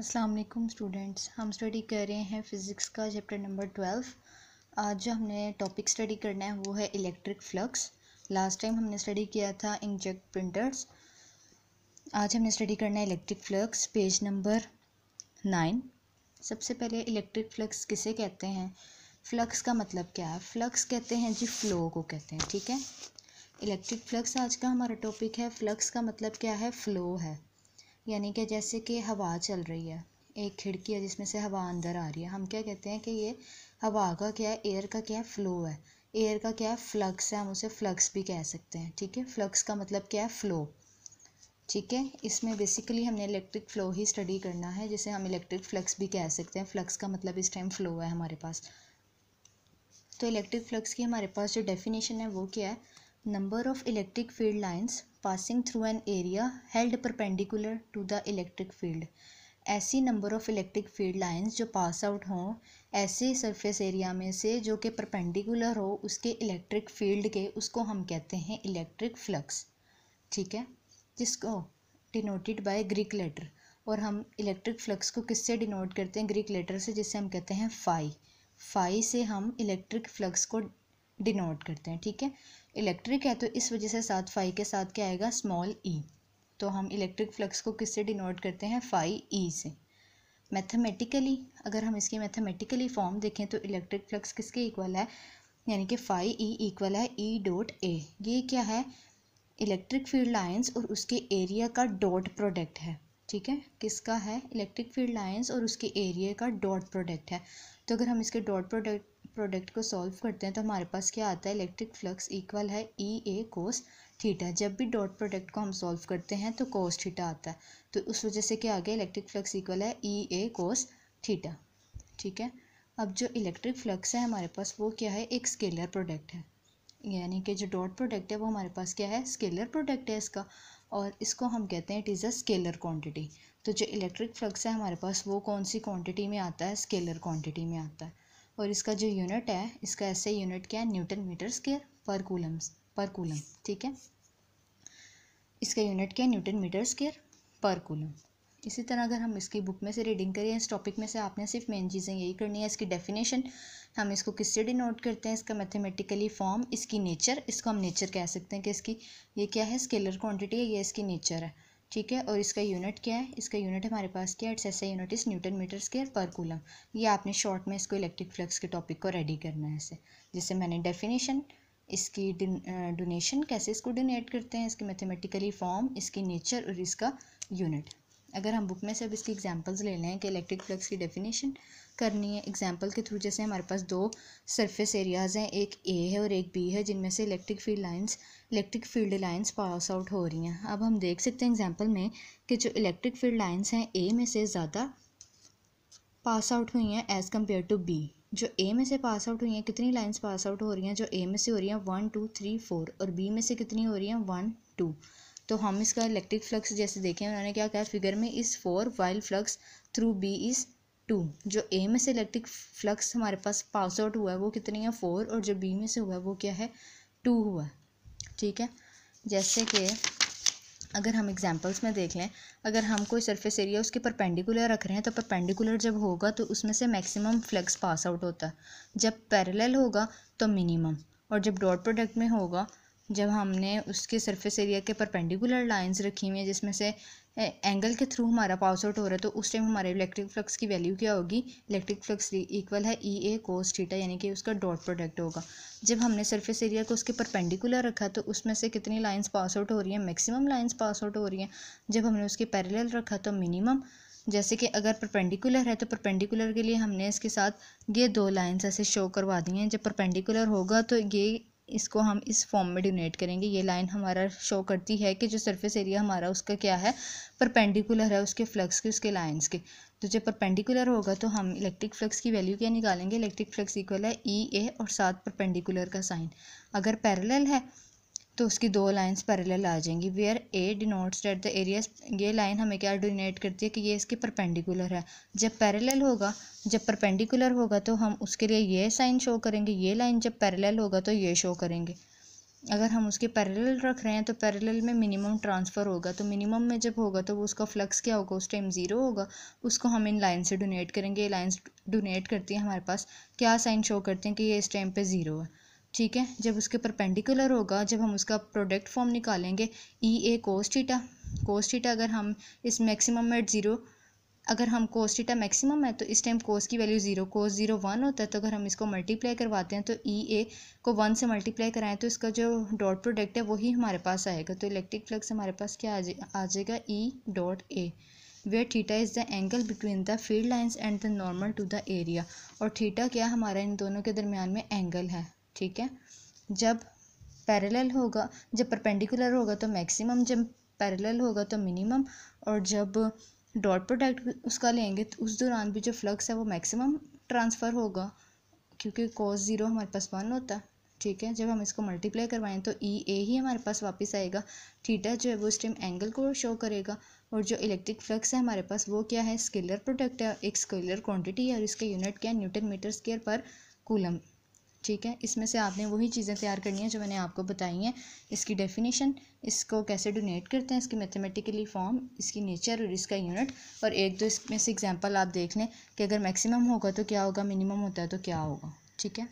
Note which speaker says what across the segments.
Speaker 1: Aslam students हम study कर रहे हैं फ़िज़िक्स का चैप्टर नंबर ट्वेल्व आज जो हमने टॉपिक स्टडी करना है वो है इलेक्ट्रिक फ्लक्स लास्ट टाइम हमने स्टडी किया था इंकजेक्ट प्रिंटर्स आज हमने स्टडी करना है electric flux page number nine सबसे पहले इलेक्ट्रिक फ्लक्स किसे कहते हैं फ्लक्स का मतलब क्या है फ्लक्स कहते हैं जी फ्लो को कहते हैं ठीक है इलेक्ट्रिक फ्लक्स आज का हमारा टॉपिक है फ्लक्स का मतलब क्या है फ़्लो है यानी कि जैसे कि हवा चल रही है एक खिड़की है जिसमें से हवा अंदर आ रही है हम क्या कहते हैं कि ये हवा का क्या है एयर का क्या है फ्लो है एयर का क्या है फ्लक्स है हम उसे फ्लक्स भी कह सकते हैं ठीक है फ्लक्स का मतलब क्या है फ़्लो ठीक है इसमें बेसिकली हमने इलेक्ट्रिक फ़्लो ही स्टडी करना है जिसे हम इलेक्ट्रिक फ्लक्स भी कह सकते हैं फ्लक्स का मतलब इस टाइम फ़्लो है हमारे पास तो इलेक्ट्रिक फ्लक्स की हमारे पास जो डेफिनेशन है वो क्या है number of electric field lines passing through an area held perpendicular to the electric field ऐसी number of electric field lines जो पास आउट हों ऐसे सरफेस एरिया में से जो कि परपेंडिकुलर हो उसके इलेक्ट्रिक फील्ड के उसको हम कहते हैं इलेक्ट्रिक फ्लक्स ठीक है जिसको डिनोटेड बाय ग्रीक लेटर और हम इलेक्ट्रिक फ्लक्स को किससे डिनोट करते हैं ग्रीक लेटर से जिससे हम कहते हैं फाई फाई से हम इलेक्ट्रिक फ्लक्स को डिनोट करते हैं ठीक है इलेक्ट्रिक है तो इस वजह से साथ फाई के साथ क्या आएगा स्मॉल ई e. तो हम इलेक्ट्रिक फ्लक्स को किससे डिनोट करते हैं फाई ई e से मैथमेटिकली अगर हम इसकी मैथमेटिकली फॉर्म देखें तो इलेक्ट्रिक फ्लक्स किसके इक्वल है यानी कि फाई ई इक्वल है ई डॉट ए ये क्या है इलेक्ट्रिक फील्ड लाइंस और उसके एरिया का डॉट प्रोडक्ट है ठीक है किसका है इलेक्ट्रिक फील्ड लाइंस और उसके एरिया का डॉट प्रोडक्ट है तो अगर हम इसके डॉट प्रोडक्ट प्रोडक्ट को सॉल्व करते हैं तो हमारे पास क्या आता है इलेक्ट्रिक फ्लक्स इक्वल है ई ए कोस थीटा जब भी डॉट प्रोडक्ट को हम सॉल्व करते हैं तो कोस थीटा आता है तो उस वजह से क्या आ गया इलेक्ट्रिक फ्लक्स इक्वल है ई ए कोस थीटा ठीक है अब जो इलेक्ट्रिक फ्लक्स है हमारे पास वो क्या है एक स्केलर प्रोडक्ट है यानी कि जो डॉट प्रोडक्ट है वो हमारे पास क्या है स्केलर प्रोडक्ट है इसका और इसको हम कहते हैं it is a scalar quantity तो जो इलेक्ट्रिक फ्लक्स है हमारे पास वो कौन सी क्वांटिटी में आता है स्केलर क्वांटिटी में आता है और इसका जो यूनिट है इसका ऐसे यूनिट क्या है newton metre square per coulombs per coulomb ठीक है इसका यूनिट क्या है न्यूटन मीटर स्केयर पर कूलम इसी तरह अगर हम इसकी बुक में से रीडिंग करें इस टॉपिक में से आपने सिर्फ मेन चीज़ें यही करनी है इसकी डेफिनेशन हम इसको किससे डिनोट करते हैं इसका मैथमेटिकली फॉर्म इसकी नेचर इसको हम नेचर कह सकते हैं कि इसकी ये क्या है स्केलर क्वांटिटी है ये इसकी नेचर है ठीक है और इसका यूनिट क्या है इसका यूनिट हमारे पास क्या है इट्स ऐसा unit is newton metre square पर कूलम ये आपने शॉर्ट में इसको इलेक्ट्रिक फ्लक्स के टॉपिक को रेडी करना है ऐसे जिससे मैंने डेफिनेशन इसकी डोनेशन कैसे इसको डोनेट करते हैं इसकी मैथमेटिकली फॉर्म इसकी नेचर और इसका यूनिट अगर हम बुक में से अब इसकी एग्जाम्पल्स ले लें कि इलेक्ट्रिक फ्लक्स की डेफिनेशन करनी है एग्जाम्पल के थ्रू जैसे हमारे पास दो सरफेस एरियाज़ हैं एक ए है और एक बी है जिनमें से electric field lines electric field lines pass out हो रही हैं अब हम देख सकते हैं एग्जाम्पल में कि जो इलेक्ट्रिक फील्ड लाइंस हैं ए में से ज़्यादा पास आउट हुई हैं एज़ कम्पेयर टू बी जो ए में से पास आउट हुई हैं कितनी लाइन्स पास आउट हो रही हैं जो ए में से हो रही हैं वन टू थ्री फोर और बी में से कितनी हो रही हैं वन टू तो हम इसका इलेक्ट्रिक फ्लक्स जैसे देखें उन्होंने क्या कहा फिगर में इस for while flux through B is two जो ए में से इलेक्ट्रिक फ्लक्स हमारे पास पास आउट हुआ है वो कितनी है फोर और जो बी में से हुआ है वो क्या है टू हुआ है ठीक है जैसे कि अगर हम एग्जाम्पल्स में देख लें अगर हम कोई सरफेस एरिया उसके परपेंडिकुलर रख रहे हैं तो परपेंडिकुलर जब होगा तो उसमें से मैक्सिमम फ्लक्स पास आउट होता है जब पैरेलल होगा तो मिनिमम और जब डॉट प्रोडक्ट में होगा जब हमने उसके सरफेस एरिया के परपेंडिकुलर लाइंस रखी हुई हैं जिसमें से एंगल के थ्रू हमारा पास आउट हो रहा है तो उस टाइम हमारे इलेक्ट्रिक फ्लक्स की वैल्यू क्या होगी इलेक्ट्रिक फ्लक्स इक्वल है ई ए कोस थीटा यानी कि उसका डॉट प्रोडक्ट होगा जब हमने सरफेस एरिया को उसके परपेंडिकुलर रखा तो उसमें से कितनी लाइन्स पास आउट हो रही हैं मैक्सिमम लाइन्स पास आउट हो रही हैं जब हमने उसके पैरेलल रखा तो मिनिमम जैसे कि अगर परपेंडिकुलर है तो परपेंडिकुलर के लिए हमने इसके साथ ये दो लाइंस ऐसे शो करवा दी हैं जब परपेंडिकुलर होगा तो ये इसको हम इस फॉर्म में डोनेट करेंगे ये लाइन हमारा शो करती है कि जो सरफेस एरिया हमारा उसका क्या है परपेंडिकुलर है उसके फ्लक्स के उसके लाइन्स के तो जब परपेंडिकुलर होगा तो हम इलेक्ट्रिक फ्लक्स की वैल्यू क्या निकालेंगे इलेक्ट्रिक फ्लक्स इक्वल है ई e ए और साथ परपेंडिकुलर का साइन अगर पैरेलल है तो उसकी दो लाइंस पैरेलल आ जाएंगी where A denotes that the area ये लाइन हमें क्या डिनेट करती है कि ये इसके परपेंडिकुलर है जब पैरेलल होगा जब परपेंडिकुलर होगा तो हम उसके लिए ये साइन शो करेंगे ये लाइन जब पैरेलल होगा तो ये शो करेंगे अगर हम उसके पैरेलल रख रहे हैं तो पैरेलल में मिनिमम ट्रांसफ़र होगा तो मिनिमम में जब होगा तो वो उसका फ्लक्स क्या होगा उस टाइम ज़ीरो होगा उसको हम इन लाइन से डोनेट करेंगे ये लाइन्स डोनेट करती हैं हमारे पास क्या साइन शो करते हैं कि ये इस टाइम पे ज़ीरो है ठीक है जब उसके परपेंडिकुलर होगा जब हम उसका प्रोडक्ट फॉर्म निकालेंगे ई ए कोस्टिटा कोस्टिटा अगर हम इस मैक्सिमम एट ज़ीरो अगर हम कोस्टिटा मैक्सिमम है तो इस टाइम कोस की value zero cos zero one होता है तो अगर हम इसको मल्टीप्लाई करवाते हैं तो ई e ए को वन से मल्टीप्लाई कराएं तो इसका जो डॉट प्रोडक्ट है वही हमारे पास आएगा तो इलेक्ट्रिक फ्लक्स हमारे पास क्या आ जाएगा E dot A where theta is the angle between the field lines and the normal to the area और थीटा क्या हमारा इन दोनों के दरमियान में एंगल है ठीक है जब पैरेलल होगा जब परपेंडिकुलर होगा तो मैक्सिमम जब पैरेलल होगा तो मिनिमम और जब डॉट प्रोडक्ट उसका लेंगे तो उस दौरान भी जो फ्लक्स है वो मैक्सिमम ट्रांसफ़र होगा क्योंकि कॉस ज़ीरो हमारे पास वन होता है ठीक है जब हम इसको मल्टीप्लाई करवाएं तो ई e, ए ही हमारे पास वापस आएगा थीटा जो है वो उस टाइम एंगल को शो करेगा और जो इलेक्ट्रिक फ्लक्स है हमारे पास वो क्या है स्केलर प्रोडक्ट है एक स्केलर क्वांटिटी है और इसके यूनिट क्या है न्यूटन मीटर स्केयर पर कूलम ठीक है इसमें से आपने वही चीज़ें तैयार करनी है जो मैंने आपको बताई हैं इसकी डेफिनेशन इसको कैसे डोनेट करते हैं इसकी मैथमेटिकली फॉर्म इसकी नेचर और इसका यूनिट और एक दो इसमें से एग्जांपल आप देख लें कि अगर मैक्सिमम होगा तो क्या होगा मिनिमम होता है तो क्या होगा ठीक है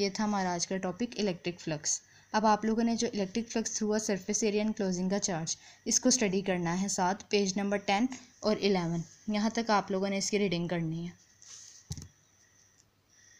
Speaker 1: ये था हमारा आज का टॉपिक इलेक्ट्रिक फ्लक्स अब आप लोगों ने जो electric flux through surface area and closing का चार्ज इसको स्टडी करना है साथ पेज नंबर टेन और इलेवन यहाँ तक आप लोगों ने इसकी रीडिंग करनी है